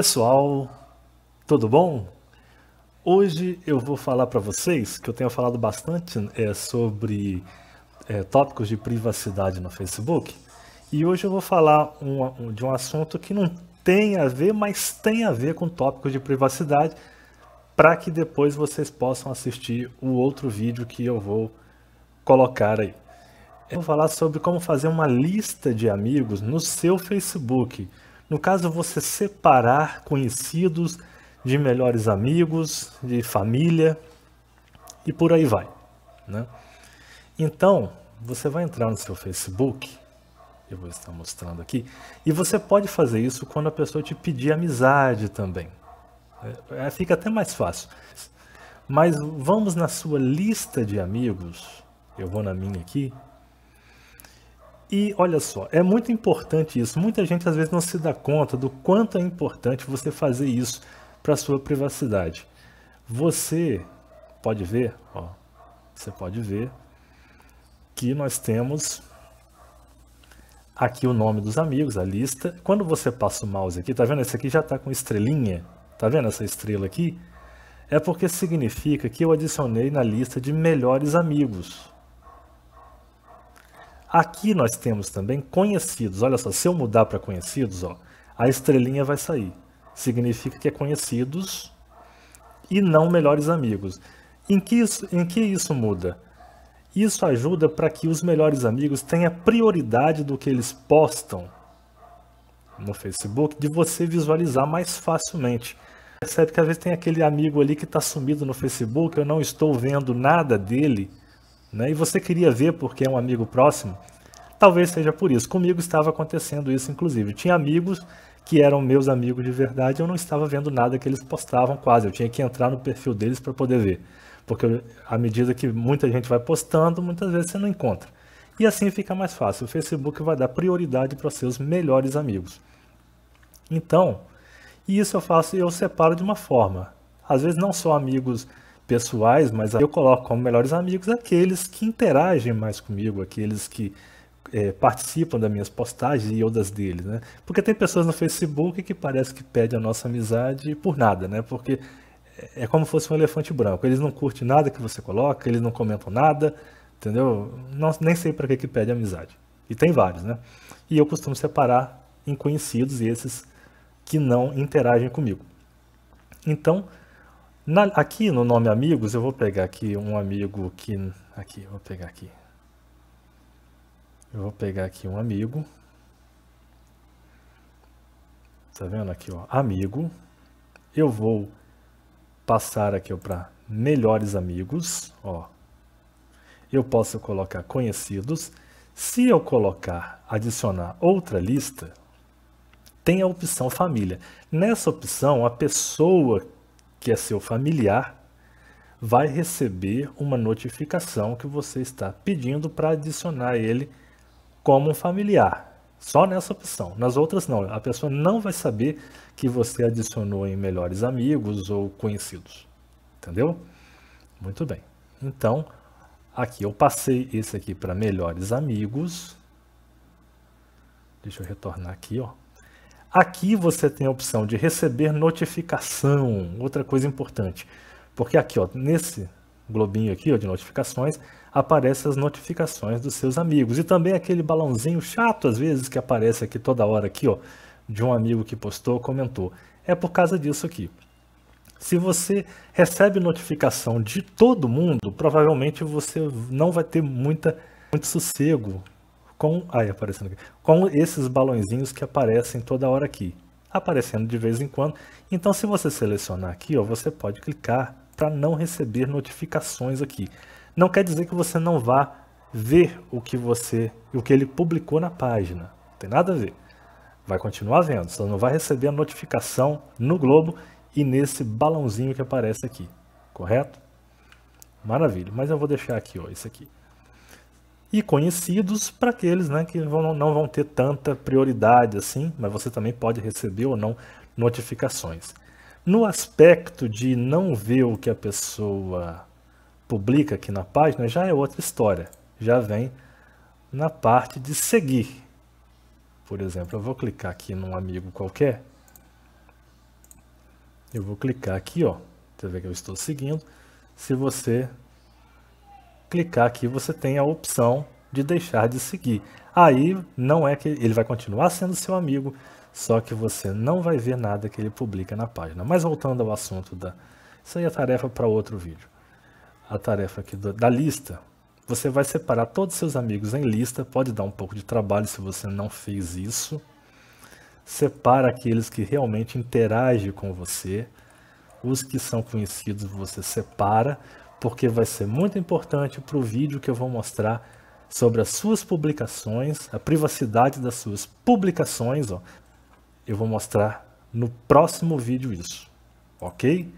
Pessoal, tudo bom? Hoje eu vou falar para vocês que eu tenho falado bastante é, sobre é, tópicos de privacidade no Facebook e hoje eu vou falar um, de um assunto que não tem a ver, mas tem a ver com tópicos de privacidade para que depois vocês possam assistir o outro vídeo que eu vou colocar aí. Eu vou falar sobre como fazer uma lista de amigos no seu Facebook. No caso, você separar conhecidos de melhores amigos, de família e por aí vai. Né? Então, você vai entrar no seu Facebook, eu vou estar mostrando aqui, e você pode fazer isso quando a pessoa te pedir amizade também. É, é fica até mais fácil. Mas vamos na sua lista de amigos, eu vou na minha aqui, e olha só, é muito importante isso. Muita gente às vezes não se dá conta do quanto é importante você fazer isso para sua privacidade. Você pode ver, ó, você pode ver que nós temos aqui o nome dos amigos, a lista. Quando você passa o mouse aqui, tá vendo? Esse aqui já está com estrelinha. Tá vendo essa estrela aqui? É porque significa que eu adicionei na lista de melhores amigos. Aqui nós temos também conhecidos. Olha só, se eu mudar para conhecidos, ó, a estrelinha vai sair. Significa que é conhecidos e não melhores amigos. Em que isso, em que isso muda? Isso ajuda para que os melhores amigos tenham prioridade do que eles postam no Facebook, de você visualizar mais facilmente. Percebe que às vezes tem aquele amigo ali que está sumido no Facebook, eu não estou vendo nada dele né? E você queria ver porque é um amigo próximo. Talvez seja por isso. Comigo estava acontecendo isso, inclusive. Tinha amigos que eram meus amigos de verdade, eu não estava vendo nada que eles postavam quase. Eu tinha que entrar no perfil deles para poder ver. Porque à medida que muita gente vai postando, muitas vezes você não encontra. E assim fica mais fácil. O Facebook vai dar prioridade para os seus melhores amigos. Então, isso eu faço e eu separo de uma forma. Às vezes não só amigos pessoais, mas eu coloco como melhores amigos aqueles que interagem mais comigo, aqueles que é, participam das minhas postagens e ou das deles, né? Porque tem pessoas no Facebook que parece que pedem a nossa amizade por nada, né? Porque é como se fosse um elefante branco. Eles não curtem nada que você coloca, eles não comentam nada, entendeu? Não, nem sei para que que pede amizade. E tem vários, né? E eu costumo separar em conhecidos e esses que não interagem comigo. Então, na, aqui no nome amigos, eu vou pegar aqui um amigo que... Aqui, vou pegar aqui. Eu vou pegar aqui um amigo. Tá vendo aqui, ó? Amigo. Eu vou passar aqui para melhores amigos, ó. Eu posso colocar conhecidos. Se eu colocar adicionar outra lista, tem a opção família. Nessa opção, a pessoa que é seu familiar, vai receber uma notificação que você está pedindo para adicionar ele como um familiar. Só nessa opção. Nas outras, não. A pessoa não vai saber que você adicionou em melhores amigos ou conhecidos. Entendeu? Muito bem. Então, aqui eu passei esse aqui para melhores amigos. Deixa eu retornar aqui, ó. Aqui você tem a opção de receber notificação, outra coisa importante. Porque aqui, ó, nesse globinho aqui ó, de notificações, aparecem as notificações dos seus amigos. E também aquele balãozinho chato, às vezes, que aparece aqui toda hora aqui, ó, de um amigo que postou, comentou. É por causa disso aqui. Se você recebe notificação de todo mundo, provavelmente você não vai ter muita, muito sossego com, ai, aparecendo aqui, com esses balãozinhos que aparecem toda hora aqui, aparecendo de vez em quando. Então, se você selecionar aqui, ó, você pode clicar para não receber notificações aqui. Não quer dizer que você não vá ver o que você, o que ele publicou na página. Não tem nada a ver. Vai continuar vendo, só não vai receber a notificação no globo e nesse balãozinho que aparece aqui, correto? Maravilha, mas eu vou deixar aqui, ó, isso aqui e conhecidos para aqueles né, que vão, não vão ter tanta prioridade assim, mas você também pode receber ou não notificações. No aspecto de não ver o que a pessoa publica aqui na página, já é outra história. Já vem na parte de seguir. Por exemplo, eu vou clicar aqui num amigo qualquer. Eu vou clicar aqui, ó. Você vê que eu estou seguindo. Se você clicar aqui, você tem a opção de deixar de seguir. Aí não é que ele vai continuar sendo seu amigo, só que você não vai ver nada que ele publica na página. Mas voltando ao assunto da... Isso aí é tarefa para outro vídeo. A tarefa aqui do, da lista. Você vai separar todos os seus amigos em lista. Pode dar um pouco de trabalho se você não fez isso. Separa aqueles que realmente interagem com você. Os que são conhecidos você separa, porque vai ser muito importante para o vídeo que eu vou mostrar sobre as suas publicações, a privacidade das suas publicações. Ó. Eu vou mostrar no próximo vídeo isso, ok?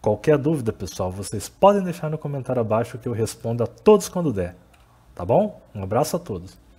Qualquer dúvida, pessoal, vocês podem deixar no comentário abaixo que eu respondo a todos quando der. Tá bom? Um abraço a todos.